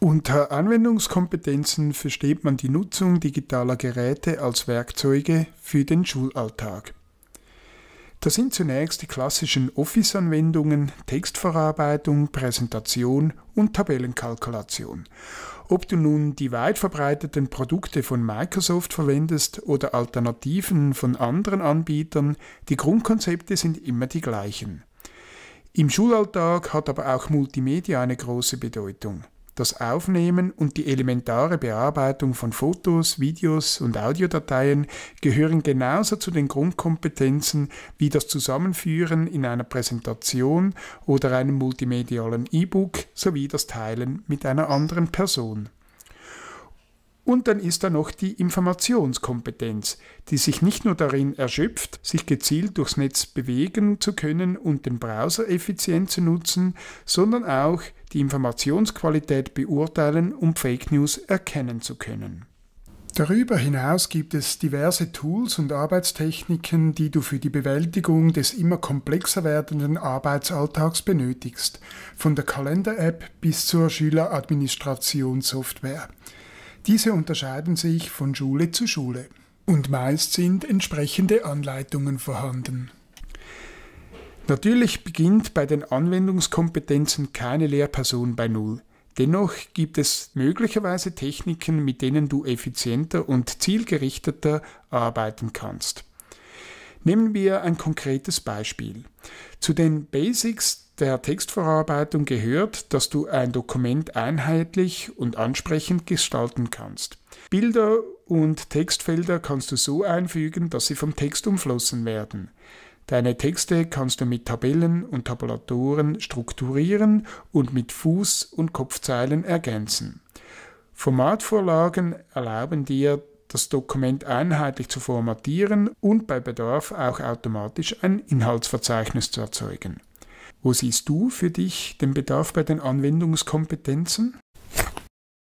Unter Anwendungskompetenzen versteht man die Nutzung digitaler Geräte als Werkzeuge für den Schulalltag. Das sind zunächst die klassischen Office-Anwendungen, Textverarbeitung, Präsentation und Tabellenkalkulation. Ob du nun die weit verbreiteten Produkte von Microsoft verwendest oder Alternativen von anderen Anbietern, die Grundkonzepte sind immer die gleichen. Im Schulalltag hat aber auch Multimedia eine große Bedeutung das Aufnehmen und die elementare Bearbeitung von Fotos, Videos und Audiodateien gehören genauso zu den Grundkompetenzen wie das Zusammenführen in einer Präsentation oder einem multimedialen E-Book sowie das Teilen mit einer anderen Person. Und dann ist da noch die Informationskompetenz, die sich nicht nur darin erschöpft, sich gezielt durchs Netz bewegen zu können und den Browser effizient zu nutzen, sondern auch die Informationsqualität beurteilen, um Fake News erkennen zu können. Darüber hinaus gibt es diverse Tools und Arbeitstechniken, die du für die Bewältigung des immer komplexer werdenden Arbeitsalltags benötigst, von der Kalender-App bis zur Schüleradministrationssoftware. software diese unterscheiden sich von Schule zu Schule und meist sind entsprechende Anleitungen vorhanden. Natürlich beginnt bei den Anwendungskompetenzen keine Lehrperson bei Null. Dennoch gibt es möglicherweise Techniken, mit denen du effizienter und zielgerichteter arbeiten kannst. Nehmen wir ein konkretes Beispiel. Zu den Basics der Textverarbeitung gehört, dass du ein Dokument einheitlich und ansprechend gestalten kannst. Bilder und Textfelder kannst du so einfügen, dass sie vom Text umflossen werden. Deine Texte kannst du mit Tabellen und Tabulatoren strukturieren und mit Fuß- und Kopfzeilen ergänzen. Formatvorlagen erlauben dir, das Dokument einheitlich zu formatieren und bei Bedarf auch automatisch ein Inhaltsverzeichnis zu erzeugen. Wo siehst du für dich den Bedarf bei den Anwendungskompetenzen?